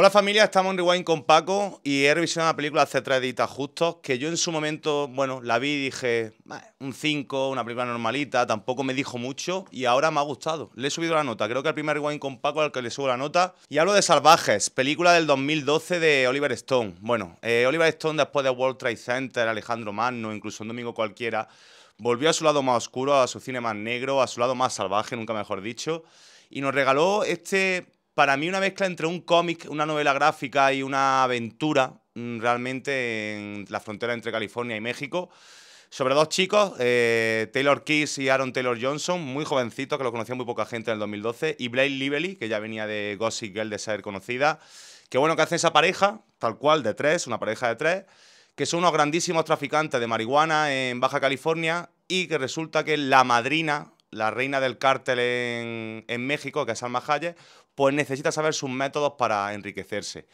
Hola familia, estamos en Rewind con Paco y he revisado una película hace tres editas justos que yo en su momento, bueno, la vi y dije, un 5, una película normalita, tampoco me dijo mucho y ahora me ha gustado. Le he subido la nota, creo que el primer Rewind con Paco al que le subo la nota. Y hablo de Salvajes, película del 2012 de Oliver Stone. Bueno, eh, Oliver Stone después de World Trade Center, Alejandro Magno, incluso un domingo cualquiera, volvió a su lado más oscuro, a su cine más negro, a su lado más salvaje, nunca mejor dicho, y nos regaló este para mí una mezcla entre un cómic, una novela gráfica y una aventura mm, realmente en la frontera entre California y México. Sobre dos chicos, eh, Taylor Kiss y Aaron Taylor Johnson, muy jovencito que lo conocía muy poca gente en el 2012, y Blake Lively, que ya venía de Gossip Girl de ser conocida. qué bueno que hace esa pareja, tal cual, de tres, una pareja de tres, que son unos grandísimos traficantes de marihuana en Baja California y que resulta que la madrina la reina del cártel en, México, que es Salma Hayes, pues necesita saber sus métodos para enriquecerse.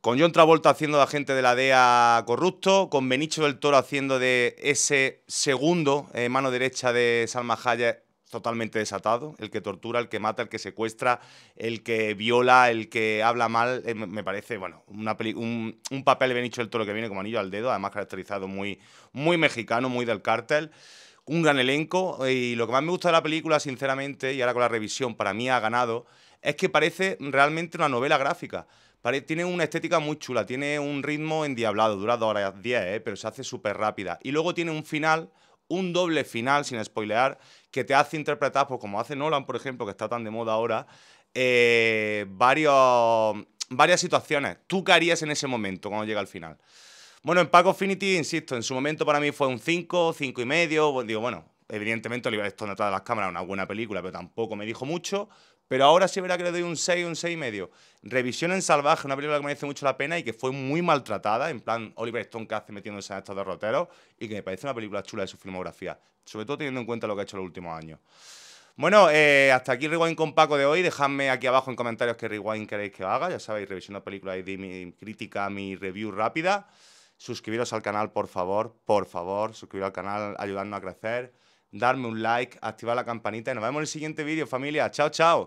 Con John Travolta haciendo de agente de la DEA corrupto, con Benicio del Toro haciendo de ese segundo eh, mano derecha de Salma Hayek totalmente desatado, el que tortura, el que mata, el que secuestra, el que viola, el que habla mal, eh, me parece, bueno, un, papel de Benicio del Toro que viene como anillo al dedo, además caracterizado muy, muy mexicano, muy del cártel un gran elenco eh, y lo que más me gusta de la película, sinceramente, y ahora con la revisión, para mí ha ganado, es que parece realmente una novela gráfica. tiene una estética muy chula, tiene un ritmo endiablado, dura dos horas 10, eh, pero se hace súper rápida. Y luego tiene un final, un doble final, sin spoilear, que te hace interpretar, pues como hace Nolan, por ejemplo, que está tan de moda ahora, eh, varias situaciones. ¿Tú qué harías en ese momento cuando llega al final? Bueno, en Paco Finity, insisto, en su momento para mí fue un 5, 5 y medio. Digo, bueno, evidentemente Oliver Stone atrás de las cámaras, una buena película, pero tampoco me dijo mucho. Pero ahora sí verá que le doy un 6, un 6 y medio. Revisión en Salvaje, una película que merece mucho la pena y que fue muy maltratada, en plan Oliver Stone que hace metiéndose en estos derroteros, y que me parece una película chula de su filmografía, sobre todo teniendo en cuenta lo que ha hecho en los últimos años. Bueno, eh, hasta aquí Rewind con Paco de hoy. Dejadme aquí abajo en comentarios qué Rewind queréis que haga. Ya sabéis, revisión de película y di mi crítica, mi review rápida suscribiros al canal, por favor, por favor, suscribiros al canal, ayudarnos a crecer, darme un like, activar la campanita y nos vemos en el siguiente vídeo, familia. Chao, chao.